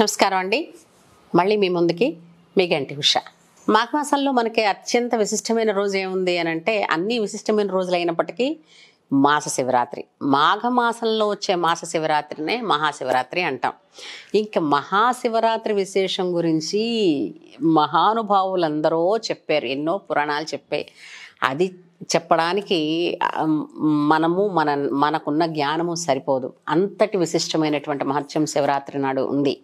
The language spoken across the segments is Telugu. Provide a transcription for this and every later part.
నమస్కారం అండి మళ్ళీ మీ ముందుకి మీ గంటి ఉష మాఘమాసంలో మనకి అత్యంత విశిష్టమైన రోజు ఏముంది అని అంటే అన్ని విశిష్టమైన రోజులు అయినప్పటికీ మాస శివరాత్రి మాఘమాసంలో వచ్చే మాస శివరాత్రినే మహాశివరాత్రి అంటాం ఇంకా మహాశివరాత్రి విశేషం గురించి మహానుభావులందరూ చెప్పారు ఎన్నో పురాణాలు చెప్పాయి అది చెప్పడానికి మనము మన మనకున్న జ్ఞానము సరిపోదు అంతటి విశిష్టమైనటువంటి మహత్యం శివరాత్రి నాడు ఉంది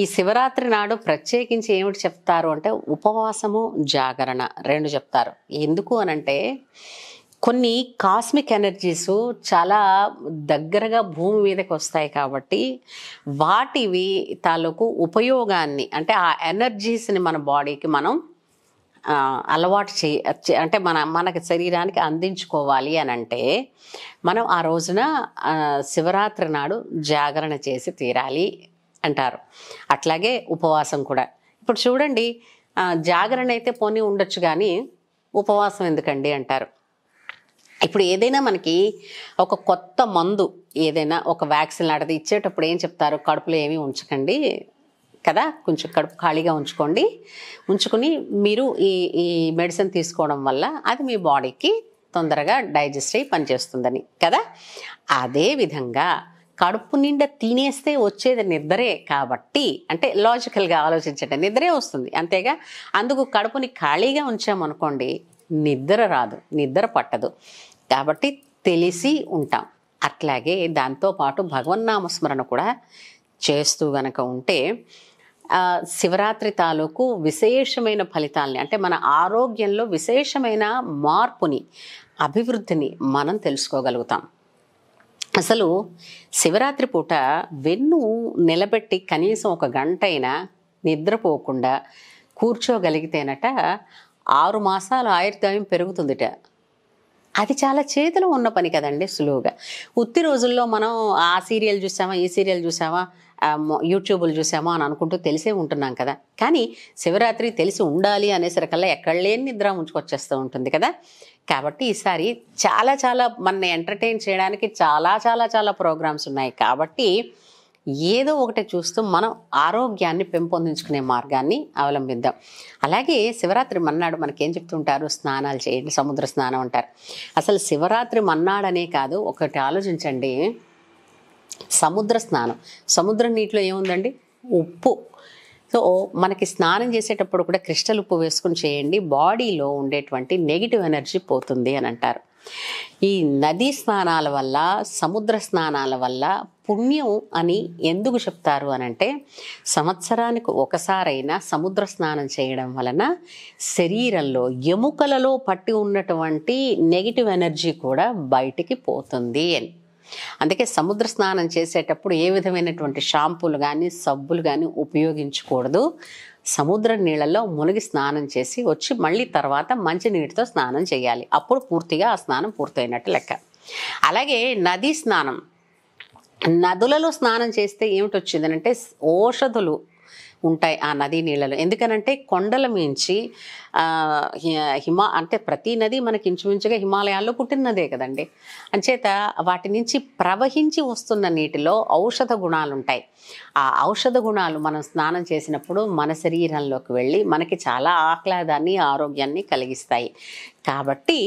ఈ శివరాత్రి నాడు ప్రత్యేకించి ఏమిటి చెప్తారు అంటే ఉపవాసము జాగరణ రెండు చెప్తారు ఎందుకు అనంటే కొన్ని కాస్మిక్ ఎనర్జీస్ చాలా దగ్గరగా భూమి మీదకి వస్తాయి కాబట్టి వాటివి తాలూకు ఉపయోగాన్ని అంటే ఆ ఎనర్జీస్ని మన బాడీకి మనం అలవాటు చే అంటే మన మనకి శరీరానికి అందించుకోవాలి అని అంటే మనం ఆ రోజున శివరాత్రి నాడు జాగరణ చేసి తీరాలి అంటారు అట్లాగే ఉపవాసం కూడా ఇప్పుడు చూడండి జాగరణ అయితే పోనీ ఉండొచ్చు కానీ ఉపవాసం ఎందుకండి అంటారు ఇప్పుడు ఏదైనా మనకి ఒక కొత్త మందు ఏదైనా ఒక వ్యాక్సిన్ లాంటిది ఇచ్చేటప్పుడు ఏం చెప్తారు కడుపులో ఏమీ ఉంచకండి కదా కొంచెం కడుపు ఖాళీగా ఉంచుకోండి ఉంచుకుని మీరు ఈ ఈ మెడిసిన్ తీసుకోవడం వల్ల అది మీ బాడీకి తొందరగా డైజెస్ట్ అయ్యి పనిచేస్తుందని కదా అదే విధంగా కడుపు నిండా తినేస్తే వచ్చేది నిద్రే కాబట్టి అంటే లాజికల్గా ఆలోచించండి నిద్రే వస్తుంది అంతేగా అందుకు కడుపుని ఖాళీగా ఉంచామనుకోండి నిద్ర రాదు నిద్ర పట్టదు కాబట్టి తెలిసి ఉంటాం అట్లాగే దాంతోపాటు భగవన్నామస్మరణ కూడా చేస్తూ గనక ఉంటే శివరాత్రి తాలూకు విశేషమైన ఫలితాలని అంటే మన ఆరోగ్యంలో విశేషమైన మార్పుని అభివృద్ధిని మనం తెలుసుకోగలుగుతాం అసలు శివరాత్రి పూట వెన్ను నిలబెట్టి కనీసం ఒక గంట అయినా నిద్రపోకుండా కూర్చోగలిగితేనట ఆరు మాసాల ఆయుర్దాయం పెరుగుతుందిట అది చాలా చేతిలో ఉన్న పని కదండి సులువుగా ఉత్తి రోజుల్లో మనం ఆ సీరియల్ చూసామా ఈ సీరియల్ చూసామా యూట్యూబ్లు చూసామో అని అనుకుంటూ తెలిసే ఉంటున్నాం కదా కానీ శివరాత్రి తెలిసి ఉండాలి అనేసరికల్లా ఎక్కడ లేని నిద్ర ఉంచుకొచ్చేస్తూ ఉంటుంది కదా కాబట్టి ఈసారి చాలా చాలా మన ఎంటర్టైన్ చేయడానికి చాలా చాలా చాలా ప్రోగ్రామ్స్ ఉన్నాయి కాబట్టి ఏదో ఒకటి చూస్తూ మనం ఆరోగ్యాన్ని పెంపొందించుకునే మార్గాన్ని అవలంబిద్దాం అలాగే శివరాత్రి మన్నాడు మనకేం చెప్తుంటారు స్నానాలు చేయండి సముద్ర స్నానం అంటారు అసలు శివరాత్రి మన్నాడనే కాదు ఒకటి ఆలోచించండి సముద్ర స్నానం సముద్ర నీటిలో ఏముందండి ఉప్పు సో మనకి స్నానం చేసేటప్పుడు కూడా క్రిస్టల్ ఉప్పు వేసుకుని చేయండి బాడీలో ఉండేటువంటి నెగిటివ్ ఎనర్జీ పోతుంది అని అంటారు ఈ నదీ స్నానాల వల్ల సముద్ర స్నానాల వల్ల పుణ్యం అని ఎందుకు చెప్తారు అనంటే సంవత్సరానికి ఒకసారైనా సముద్ర స్నానం చేయడం వలన శరీరంలో ఎముకలలో పట్టి ఉన్నటువంటి నెగిటివ్ ఎనర్జీ కూడా బయటికి పోతుంది అని అందుకే సముద్ర స్నానం చేసేటప్పుడు ఏ విధమైనటువంటి షాంపూలు కానీ సబ్బులు కానీ ఉపయోగించకూడదు సముద్ర నీళ్ళల్లో మునిగి స్నానం చేసి వచ్చి మళ్ళీ తర్వాత మంచి నీటితో స్నానం చేయాలి అప్పుడు పూర్తిగా ఆ స్నానం పూర్తయినట్టు లెక్క అలాగే నదీ స్నానం నదులలో స్నానం చేస్తే అంటే ఔషధులు ఉంటాయి ఆ నదీ నీళ్ళలో ఎందుకనంటే కొండల మించి హిమ అంటే ప్రతి నది మనకి ఇంచుమించుగా హిమాలయాల్లో పుట్టిన నదే కదండి అంచేత వాటి నుంచి ప్రవహించి వస్తున్న నీటిలో ఔషధ గుణాలు ఉంటాయి ఆ ఔషధ గుణాలు మనం స్నానం చేసినప్పుడు మన శరీరంలోకి వెళ్ళి మనకి చాలా ఆహ్లాదాన్ని ఆరోగ్యాన్ని కలిగిస్తాయి కాబట్టి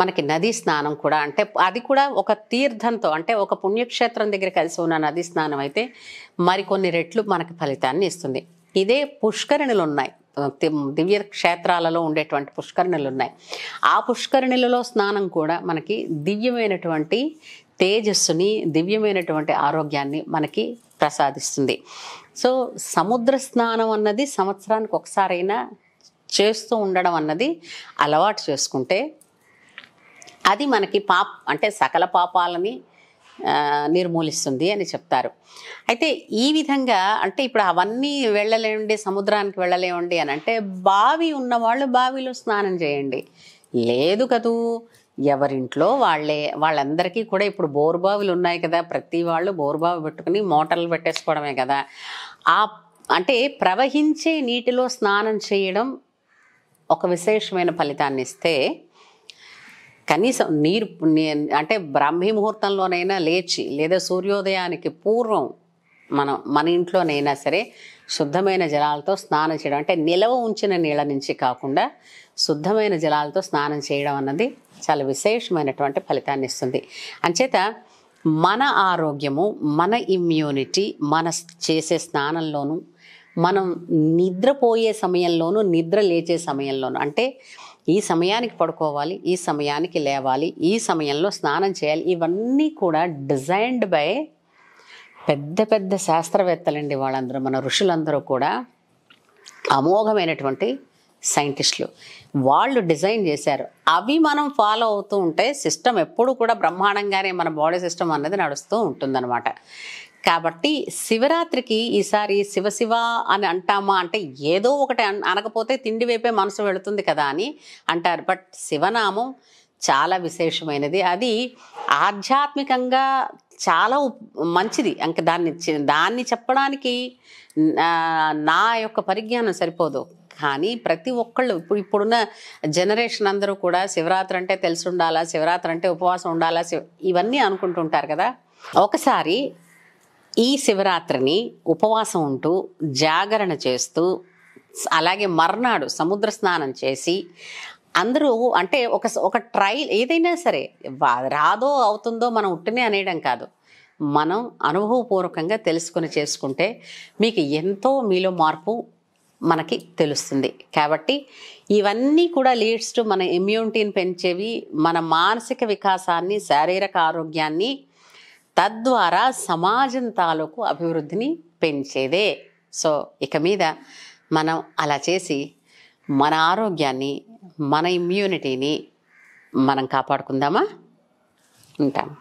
మనకి నదీ స్నానం కూడా అంటే అది కూడా ఒక తీర్థంతో అంటే ఒక పుణ్యక్షేత్రం దగ్గర కలిసి ఉన్న నదీ స్నానం అయితే మరికొన్ని రెట్లు మనకి ఫలితాన్ని ఇస్తుంది ఇదే పుష్కరిణులు ఉన్నాయి దివ్య క్షేత్రాలలో ఉండేటువంటి పుష్కరిణులు ఉన్నాయి ఆ పుష్కరిణులలో స్నానం కూడా మనకి దివ్యమైనటువంటి తేజస్సుని దివ్యమైనటువంటి ఆరోగ్యాన్ని మనకి ప్రసాదిస్తుంది సో సముద్ర స్నానం అన్నది సంవత్సరానికి ఒకసారైనా చేస్తూ ఉండడం అన్నది అలవాటు చేసుకుంటే అది మనకి పాప్ అంటే సకల పాపాలని నిర్మూలిస్తుంది అని చెప్తారు అయితే ఈ విధంగా అంటే ఇప్పుడు అవన్నీ వెళ్ళలేండి సముద్రానికి వెళ్ళలేవండి అని అంటే బావి ఉన్నవాళ్ళు బావిలో స్నానం చేయండి లేదు కదూ ఎవరింట్లో వాళ్ళే వాళ్ళందరికీ కూడా ఇప్పుడు బోరుబావులు ఉన్నాయి కదా ప్రతి వాళ్ళు బోరుబావి పెట్టుకుని మోటార్లు పెట్టేసుకోవడమే కదా ఆ అంటే ప్రవహించే నీటిలో స్నానం చేయడం ఒక విశేషమైన ఫలితాన్ని ఇస్తే కనీసం నీరు అంటే బ్రాహ్మీ ముహూర్తంలోనైనా లేచి లేదా సూర్యోదయానికి పూర్వం మనం మన ఇంట్లోనైనా సరే శుద్ధమైన జలాలతో స్నానం చేయడం అంటే నిలవ ఉంచిన నీళ్ళ నుంచి కాకుండా శుద్ధమైన జలాలతో స్నానం చేయడం అన్నది చాలా విశేషమైనటువంటి ఫలితాన్ని ఇస్తుంది అంచేత మన ఆరోగ్యము మన ఇమ్యూనిటీ మన చేసే స్నానంలోనూ మనం నిద్రపోయే సమయంలోనూ నిద్ర లేచే సమయంలోనూ అంటే ఈ సమయానికి పడుకోవాలి ఈ సమయానికి లేవాలి ఈ సమయంలో స్నానం చేయాలి ఇవన్నీ కూడా డిజైన్డ్ బై పెద్ద పెద్ద శాస్త్రవేత్తలండి వాళ్ళందరూ మన ఋషులందరూ కూడా అమోఘమైనటువంటి సైంటిస్టులు వాళ్ళు డిజైన్ చేశారు అవి మనం ఫాలో అవుతూ ఉంటే సిస్టమ్ ఎప్పుడు కూడా బ్రహ్మాండంగానే మన బాడీ సిస్టమ్ అనేది నడుస్తూ ఉంటుందన్నమాట కాబట్టి శివరాత్రికి ఈసారి శివశివ అని అంటామా అంటే ఏదో ఒకటి అనకపోతే తిండి వైపే మనసు వెళుతుంది కదా అని అంటారు బట్ శివనామం చాలా విశేషమైనది అది ఆధ్యాత్మికంగా చాలా మంచిది ఇంకా దాన్ని దాన్ని చెప్పడానికి నా యొక్క పరిజ్ఞానం సరిపోదు కానీ ప్రతి ఒక్కళ్ళు ఇప్పుడు ఇప్పుడున్న జనరేషన్ అందరూ కూడా శివరాత్రి అంటే తెలిసి ఉండాలా శివరాత్రి అంటే ఉపవాసం ఉండాలా ఇవన్నీ అనుకుంటుంటారు కదా ఒకసారి ఈ శివరాత్రిని ఉపవాసం ఉంటూ జాగరణ చేస్తూ అలాగే మర్నాడు సముద్ర స్నానం చేసి అందరూ అంటే ఒక ఒక ట్రైల్ ఏదైనా సరే రాదో అవుతుందో మనం ఉట్టినే అనేయడం కాదు మనం అనుభవపూర్వకంగా తెలుసుకుని చేసుకుంటే మీకు ఎంతో మీలో మార్పు మనకి తెలుస్తుంది కాబట్టి ఇవన్నీ కూడా లీడ్స్ టు మన ఇమ్యూనిటీని పెంచేవి మన మానసిక వికాసాన్ని శారీరక ఆరోగ్యాన్ని తద్వారా సమాజం తాలూకు అభివృద్ధిని పెంచేదే సో ఇక మీద మనం అలా చేసి మన ఆరోగ్యాన్ని మన ఇమ్యూనిటీని మనం కాపాడుకుందామా ఉంటాం